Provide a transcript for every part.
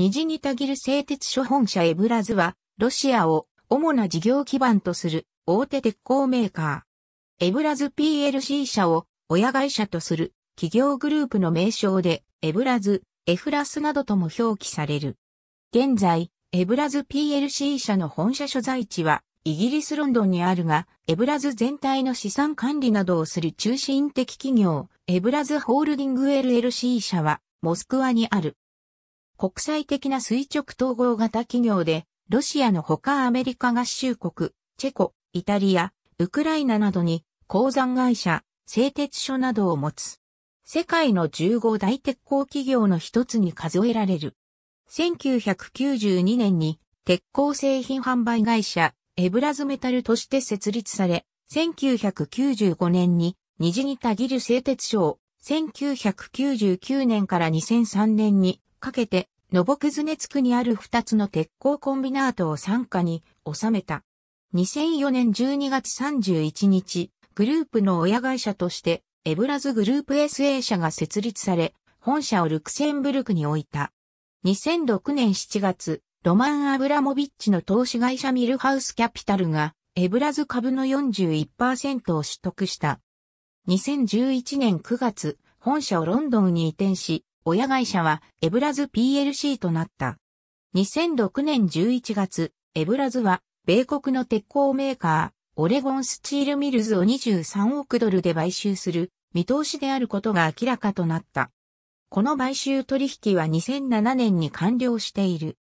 虹にたぎる製鉄所本社エブラズは、ロシアを主な事業基盤とする大手鉄鋼メーカー。エブラズ PLC 社を親会社とする企業グループの名称で、エブラズ、エフラスなどとも表記される。現在、エブラズ PLC 社の本社所在地は、イギリスロンドンにあるが、エブラズ全体の資産管理などをする中心的企業、エブラズホールディング LLC 社は、モスクワにある。国際的な垂直統合型企業で、ロシアのほかアメリカ合衆国、チェコ、イタリア、ウクライナなどに鉱山会社、製鉄所などを持つ。世界の15大鉄鋼企業の一つに数えられる。1992年に鉄鋼製品販売会社エブラズメタルとして設立され、1995年にニジニタギル製鉄所を1999年から2003年にかけて、ノボクズネツクにある2つの鉄鋼コンビナートを傘下に収めた。2004年12月31日、グループの親会社として、エブラズグループ SA 社が設立され、本社をルクセンブルクに置いた。2006年7月、ロマン・アブラモビッチの投資会社ミルハウスキャピタルが、エブラズ株の41%を取得した。2011年9月、本社をロンドンに移転し、親会社はエブラズ PLC となった。2006年11月、エブラズは米国の鉄鋼メーカー、オレゴンスチールミルズを23億ドルで買収する見通しであることが明らかとなった。この買収取引は2007年に完了している。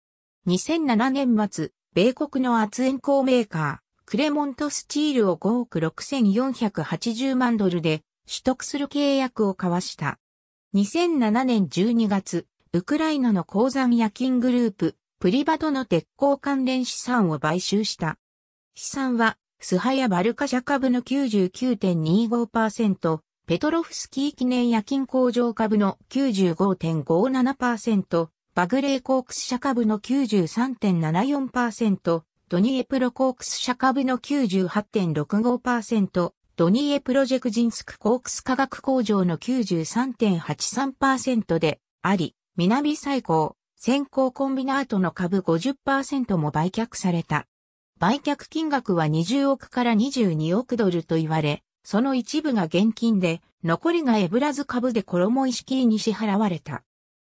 2007年末、米国の圧煙鋼メーカー、クレモントスチールを5億6480万ドルで取得する契約を交わした。2007年12月、ウクライナの鉱山夜勤グループ、プリバトの鉄鋼関連資産を買収した。資産は、スハヤ・バルカ社株の99.25%、ペトロフスキー記念夜勤工場株の95.57%、バグレーコークス社株の93.74%、ドニエプロコークス社株の98.65%、ドニエプロジェクジンスクコークス化学工場の93.83%であり、南最高、先行コンビナートの株50%も売却された。売却金額は20億から22億ドルと言われ、その一部が現金で、残りがエブラズ株で衣石切に支払われた。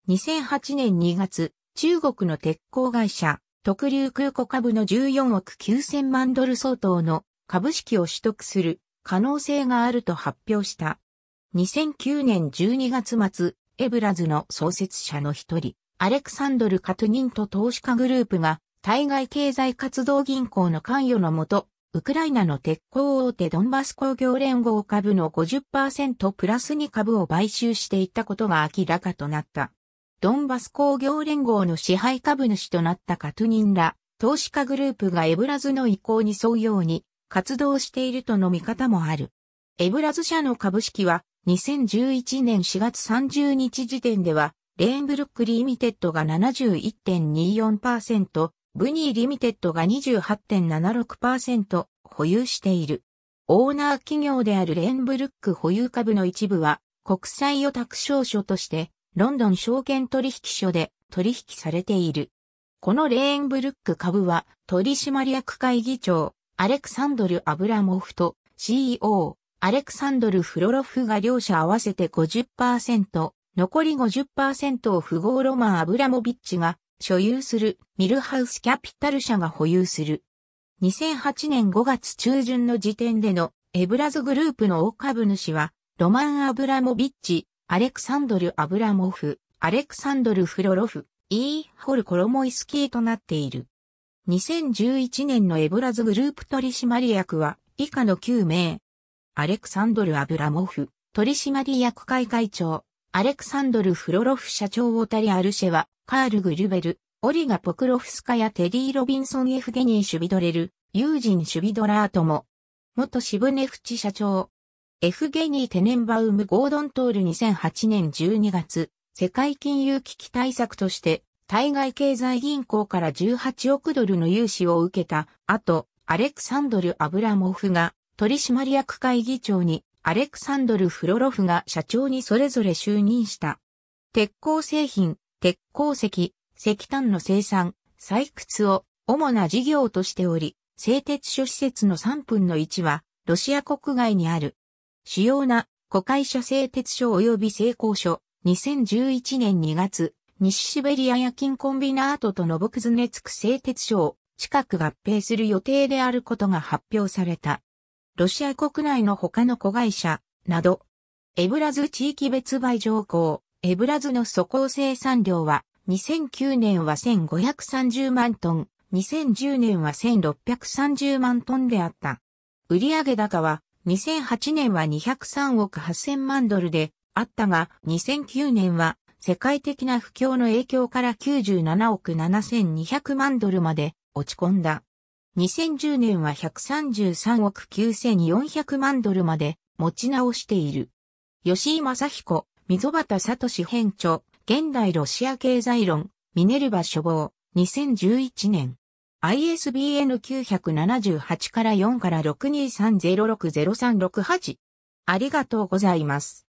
2008年2月、中国の鉄鋼会社、特流空港株の14億9000万ドル相当の株式を取得する可能性があると発表した。2009年12月末、エブラズの創設者の一人、アレクサンドル・カトニンと投資家グループが、対外経済活動銀行の関与のもと、ウクライナの鉄鋼大手ドンバス工業連合株の50%プラスに株を買収していったことが明らかとなった。ドンバス工業連合の支配株主となったカトニンら、投資家グループがエブラズの意向に沿うように、活動しているとの見方もある。エブラズ社の株式は2011年4月30日時点では、レーンブルックリミテッドが71.24%、ブニーリミテッドが28.76%保有している。オーナー企業であるレーンブルック保有株の一部は国債予託証書としてロンドン証券取引所で取引されている。このレーンブルック株は取締役会議長、アレクサンドル・アブラモフと CEO、アレクサンドル・フロロフが両者合わせて50%、残り50%を富豪ロマン・アブラモビッチが所有するミルハウス・キャピタル社が保有する。2008年5月中旬の時点でのエブラズグループの大株主は、ロマン・アブラモビッチ、アレクサンドル・アブラモフ、アレクサンドル・フロロフ、イーホル・コロモイスキーとなっている。2011年のエブラズグループ取締役は以下の9名。アレクサンドル・アブラモフ、取締役会会長、アレクサンドル・フロロフ社長オタリ・アルシェワ、カール・グルベル、オリガ・ポクロフスカやテディ・ロビンソン・エフゲニー・シュビドレル、ユージン・シュビドラートも、元シブネフチ社長、エフゲニー・テネンバウム・ゴードン・トール2008年12月、世界金融危機対策として、対外経済銀行から18億ドルの融資を受けた後、アレクサンドル・アブラモフが取締役会議長に、アレクサンドル・フロロフが社長にそれぞれ就任した。鉄鋼製品、鉄鉱石、石炭の生産、採掘を主な事業としており、製鉄所施設の3分の1は、ロシア国外にある。主要な、古会社製鉄所及び製鋼所、2011年2月、西シベリア夜勤コンビナートとノボクズネツク製鉄所を近く合併する予定であることが発表された。ロシア国内の他の子会社など、エブラズ地域別売条項、エブラズの素行生産量は2009年は1530万トン、2010年は1630万トンであった。売上高は2008年は203億8000万ドルであったが、2009年は世界的な不況の影響から97億7200万ドルまで落ち込んだ。2010年は133億9400万ドルまで持ち直している。吉井正彦、溝端聡編著、現代ロシア経済論、ミネルバ処方、2011年。ISBN 978から4から623060368。ありがとうございます。